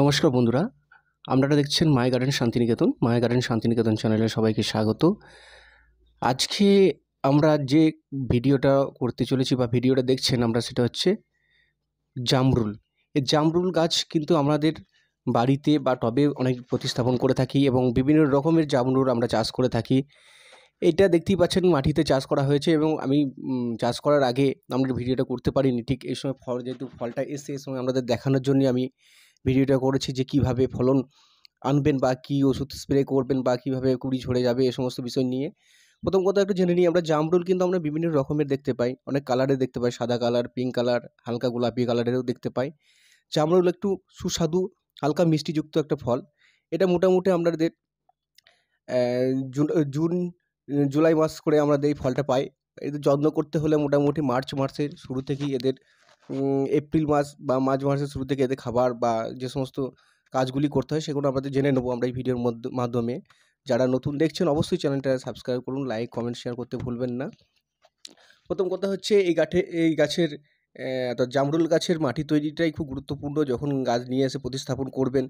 নমস্কার বন্ধুরা আপনারা দেখছেন my garden Shantiniketan my garden Shantiniketan চ্যানেলে সবাইকে স্বাগত আজকে আমরা যে ভিডিওটা করতে চলেছি বা ভিডিওটা দেখছেন আমরা সেটা হচ্ছে জামরুল এই জামরুল গাছ কিন্তু আমাদের বাড়িতে বা টবে অনেক প্রতিস্থাপন করে থাকি এবং বিভিন্ন রকমের জামরুল আমরা চাষ করে থাকি এটা দেখতেই পাচ্ছেন মাটিতে চাষ করা হয়েছে এবং আমি চাষ করার আগে আমরা ভিডিওটা করতে পারিনি ঠিক এই সময় ফল যেহেতু ফলটা এসে এই সময় আমাদের দেখানোর জন্য আমি ভিডিওটা করেছি যে কিভাবে ফলন আনবেন বা কী ওষুধ স্প্রে করবেন বা কীভাবে কুড়ি ঝরে যাবে এ সমস্ত বিষয় নিয়ে প্রথম কথা একটু জেনে নিই আমরা জামরুল কিন্তু আমরা বিভিন্ন রকমের দেখতে পাই অনেক কালারে দেখতে পাই সাদা কালার পিঙ্ক কালার হালকা গোলাপি কালারেরও দেখতে পাই জামরুল একটু সুস্বাদু হালকা মিষ্টিযুক্ত একটা ফল এটা মোটামুটি আমাদের জুন জুলাই মাস করে আমরা এই ফলটা পাই এদের যত্ন করতে হলে মোটামুটি মার্চ মাসের শুরু থেকেই এদের এপ্রিল মাস বা মার্চ মাসের শুরু থেকে এদের খাবার বা যে সমস্ত কাজগুলি করতে হয় সেগুলো আমাদের জেনে নেবো আমরা এই ভিডিওর মাধ্যমে যারা নতুন দেখছেন অবশ্যই চ্যানেলটা সাবস্ক্রাইব করুন লাইক কমেন্ট শেয়ার করতে ভুলবেন না প্রথম কথা হচ্ছে এই গাঠে এই গাছের অর্থাৎ জামরুল গাছের মাটি তৈরিটাই খুব গুরুত্বপূর্ণ যখন গাছ নিয়ে এসে প্রতিস্থাপন করবেন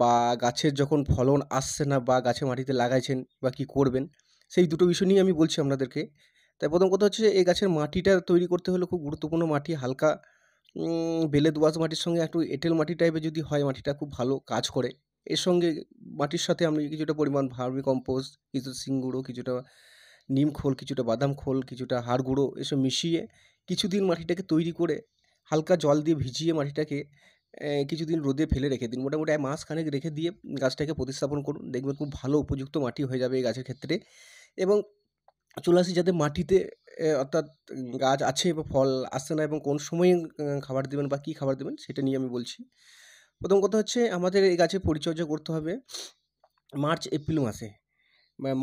বা গাছের যখন ফলন আসছে না বা গাছে মাটিতে লাগাইছেন বা কি করবেন সেই দুটো বিষয় নিয়ে আমি বলছি আপনাদেরকে তাই প্রথম কথা হচ্ছে এই গাছের মাটিটা তৈরি করতে হলে খুব গুরুত্বপূর্ণ মাটি হালকা বেলে দোয়াশ মাটির সঙ্গে একটু এঁটেল মাটি টাইপের যদি হয় মাটিটা খুব ভালো কাজ করে এর সঙ্গে মাটির সাথে আমি কিছুটা পরিমাণ ভার্মি কম্পোস্ট কিছু সিঙ্গুড়ো কিছুটা নিম খোল কিছুটা বাদাম খোল কিছুটা হাড় গুঁড়ো এসব মিশিয়ে কিছুদিন মাটিটাকে তৈরি করে হালকা জল দিয়ে ভিজিয়ে মাটিটাকে কিছুদিন রোদে ফেলে রেখে দিন মোটামুটি এক মাসখানেক রেখে দিয়ে গাছটাকে প্রতিস্থাপন করুন দেখবেন খুব ভালো উপযুক্ত মাটি হয়ে যাবে এই গাছের ক্ষেত্রে এবং চলে আসি যাতে মাটিতে অর্থাৎ গাছ আছে বা ফল আসছে না এবং কোন সময়ে খাবার দেবেন বা কী খাবার দেবেন সেটা নিয়ে আমি বলছি প্রথম কথা হচ্ছে আমাদের এই গাছের পরিচর্যা করতে হবে মার্চ এপ্রিল মাসে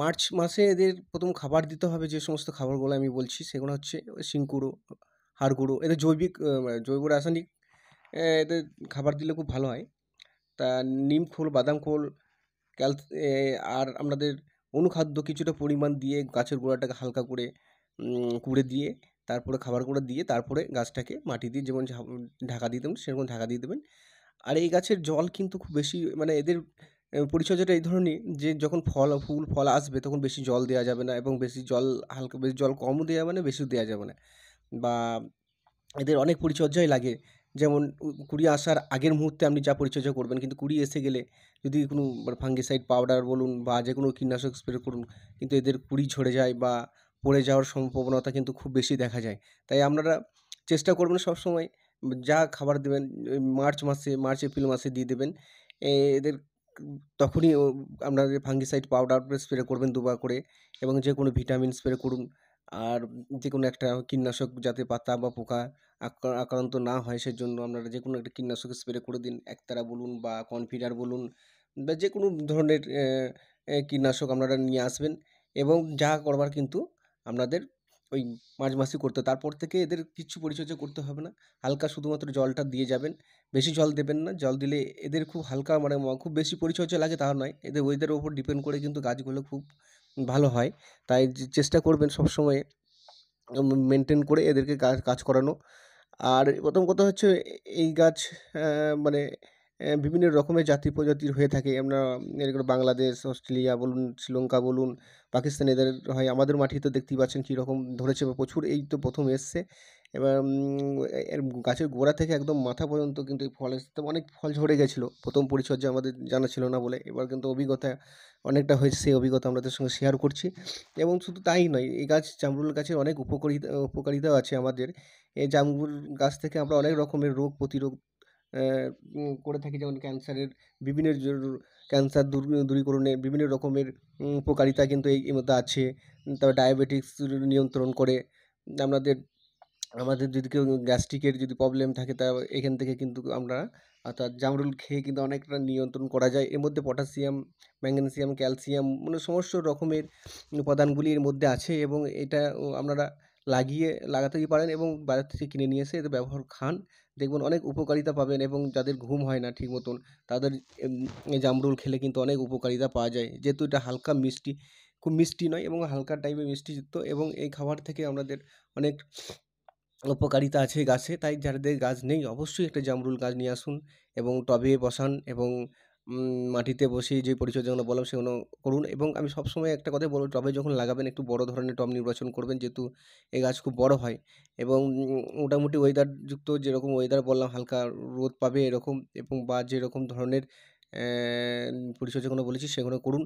মার্চ মাসে এদের প্রথম খাবার দিতে হবে যে সমস্ত খাবারগুলো আমি বলছি সেগুলো হচ্ছে শিংকুড়ো হাড়গুঁড়ো এদের জৈবিক মানে জৈব রাসায়নিক এদের খাবার দিলে খুব ভালো হয় তা নিম খোল বাদাম খোল ক্যাল আর আমাদের অনুখাদ্য কিছুটা পরিমাণ দিয়ে গাছের গোড়াটাকে হালকা করে কুড়ে দিয়ে তারপরে খাবার করে দিয়ে তারপরে গাছটাকে মাটি দিয়ে যেমন ঢাকা দিয়ে দেবেন সেরকম ঢাকা দিয়ে দেবেন আর এই গাছের জল কিন্তু খুব বেশি মানে এদের পরিচর্যাটা এই ধরনের যে যখন ফল ফুল ফল আসবে তখন বেশি জল দেওয়া যাবে না এবং বেশি জল হালকা বেশি জল কমও দেওয়া মানে বেশিও দেওয়া যাবে না বা এদের অনেক পরিচর্যাই লাগে যেমন কুড়ি আসার আগের মুহূর্তে আপনি যা পরিচর্যা করবেন কিন্তু কুড়ি এসে গেলে যদি কোনো ফাঙ্গিসাইড মানে পাউডার বলুন বা যে কোনো কীটনাশক স্প্রে করুন কিন্তু এদের কুড়ি ঝরে যায় বা পড়ে যাওয়ার সম্ভাবনাটা কিন্তু খুব বেশি দেখা যায় তাই আপনারা চেষ্টা করবেন সব সময় যা খাবার দেবেন মার্চ মাসে মার্চ এপ্রিল মাসে দিয়ে দেবেন এদের তখনই আপনাদের ফাঙ্গিসাইড পাউডার স্প্রে করবেন দুবার করে এবং যে কোনো ভিটামিন স্প্রে করুন আর যে কোনো একটা কীটনাশক যাতে পাতা বা পোকা আক্রান্ত না হয় সেজন্য আপনারা যে কোনো একটা কীটনাশক স্প্রে করে দিন একতারা বলুন বা কনফিডার বলুন বা যে কোনো ধরনের কীটনাশক আপনারা নিয়ে আসবেন এবং যা করবার কিন্তু আপনাদের ওই মাঝ মাসি করতে তারপর থেকে এদের কিছু পরিচর্যা করতে হবে না হালকা শুধুমাত্র জলটা দিয়ে যাবেন বেশি জল দেবেন না জল দিলে এদের খুব হালকা মানে খুব বেশি পরিচর্যা লাগে তা নয় এদের ওয়েদারের ওপর ডিপেন্ড করে কিন্তু গাছগুলো খুব ভালো হয় তাই চেষ্টা করবেন সবসময় মেনটেন করে এদেরকে কাজ কাজ করানো আর প্রথম কথা হচ্ছে এই গাছ মানে বিভিন্ন রকমের জাতি প্রজাতির হয়ে থাকে আমরা এরকম বাংলাদেশ অস্ট্রেলিয়া বলুন শ্রীলঙ্কা বলুন পাকিস্তান এদের হয় আমাদের তো দেখতেই পাচ্ছেন কীরকম ধরেছে বা প্রচুর এই তো প্রথম এসছে এবার এর গাছের গোড়া থেকে একদম মাথা পর্যন্ত কিন্তু এই ফল এসে অনেক ফল ঝরে গেছিলো প্রথম পরিচর্যা আমাদের জানা ছিল না বলে এবার কিন্তু অভিজ্ঞতা অনেকটা হয়েছে সেই অভিজ্ঞতা আমাদের সঙ্গে শেয়ার করছি এবং শুধু তাই নয় এই গাছ জামরুল গাছের অনেক উপকারিতা উপকারিতাও আছে আমাদের এই জামরুল গাছ থেকে আমরা অনেক রকমের রোগ প্রতিরোধ করে থাকি যেমন ক্যান্সারের বিভিন্ন ক্যান্সার দূর দূরীকরণে বিভিন্ন রকমের উপকারিতা কিন্তু এই মধ্যে আছে তারপর ডায়াবেটিক্স নিয়ন্ত্রণ করে আমাদের আমাদের যদি কেউ গ্যাস্ট্রিকের যদি প্রবলেম থাকে তা এখান থেকে কিন্তু আমরা অর্থাৎ জামরুল খেয়ে কিন্তু অনেকটা নিয়ন্ত্রণ করা যায় এর মধ্যে পটাশিয়াম ম্যাগনেসিয়াম ক্যালসিয়াম মানে সমস্ত রকমের উপাদানগুলি এর মধ্যে আছে এবং এটা আপনারা লাগিয়ে লাগাতেই পারেন এবং বাজার থেকে কিনে নিয়ে এসে এতে ব্যবহার খান দেখবেন অনেক উপকারিতা পাবেন এবং যাদের ঘুম হয় না ঠিক মতন তাদের জামরুল খেলে কিন্তু অনেক উপকারিতা পাওয়া যায় যেহেতু এটা হালকা মিষ্টি খুব মিষ্টি নয় এবং হালকা টাইপের মিষ্টিযুক্ত এবং এই খাবার থেকে আমাদের অনেক উপকারিতা আছে গাছে তাই যাদের গাছ নেই অবশ্যই একটা জামরুল গাছ নিয়ে আসুন এবং টবে বসান এবং মাটিতে বসেই যে পরিচর্যাগুলো বললাম সেগুলো করুন এবং আমি সবসময় একটা কথাই বলব টবে যখন লাগাবেন একটু বড় ধরনের টব নির্বাচন করবেন যেহেতু এই গাছ খুব বড় হয় এবং মোটামুটি ওয়েদারযুক্ত যেরকম ওয়েদার বললাম হালকা রোদ পাবে এরকম এবং বা যেরকম ধরনের পরিচর্যাগুলো বলেছি সেগুলো করুন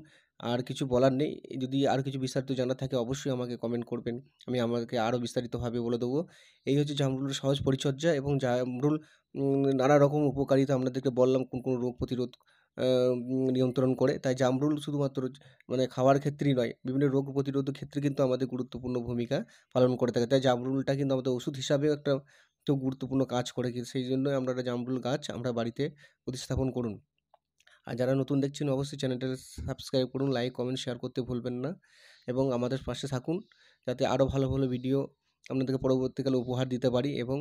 আর কিছু বলার নেই যদি আর কিছু বিস্তারিত জানার থাকে অবশ্যই আমাকে কমেন্ট করবেন আমি আমাকে আরও বিস্তারিতভাবে বলে দেবো এই হচ্ছে জামরুলের সহজ পরিচর্যা এবং জামরুল নানা রকম উপকারিতা আপনাদেরকে বললাম কোন কোন রোগ প্রতিরোধ নিয়ন্ত্রণ করে তাই জামরুল শুধুমাত্র মানে খাওয়ার ক্ষেত্রেই নয় বিভিন্ন রোগ প্রতিরোধ ক্ষেত্রে কিন্তু আমাদের গুরুত্বপূর্ণ ভূমিকা পালন করে থাকে তাই জামরুলটা কিন্তু আমাদের ওষুধ হিসাবেও একটা তো গুরুত্বপূর্ণ কাজ করে সেই জন্যই আমরা একটা জামরুল গাছ আমরা বাড়িতে প্রতিস্থাপন করুন আর যারা নতুন দেখছেন অবশ্যই চ্যানেলটা সাবস্ক্রাইব করুন লাইক কমেন্ট শেয়ার করতে ভুলবেন না এবং আমাদের পাশে থাকুন যাতে আরও ভালো ভালো ভিডিও আপনাদেরকে পরবর্তীকালে উপহার দিতে পারি এবং